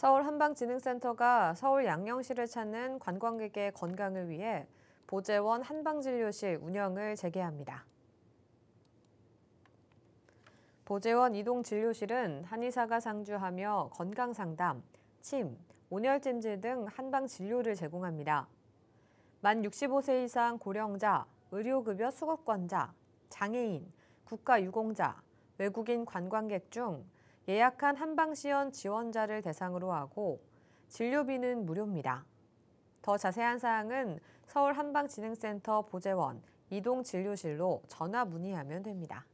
서울 한방진흥센터가 서울 양양시를 찾는 관광객의 건강을 위해 보재원 한방진료실 운영을 재개합니다. 보재원 이동진료실은 한의사가 상주하며 건강상담, 침, 온열찜질 등 한방진료를 제공합니다. 만 65세 이상 고령자, 의료급여 수급권자, 장애인, 국가유공자, 외국인 관광객 중 예약한 한방시연 지원자를 대상으로 하고 진료비는 무료입니다. 더 자세한 사항은 서울 한방진흥센터 보재원 이동진료실로 전화 문의하면 됩니다.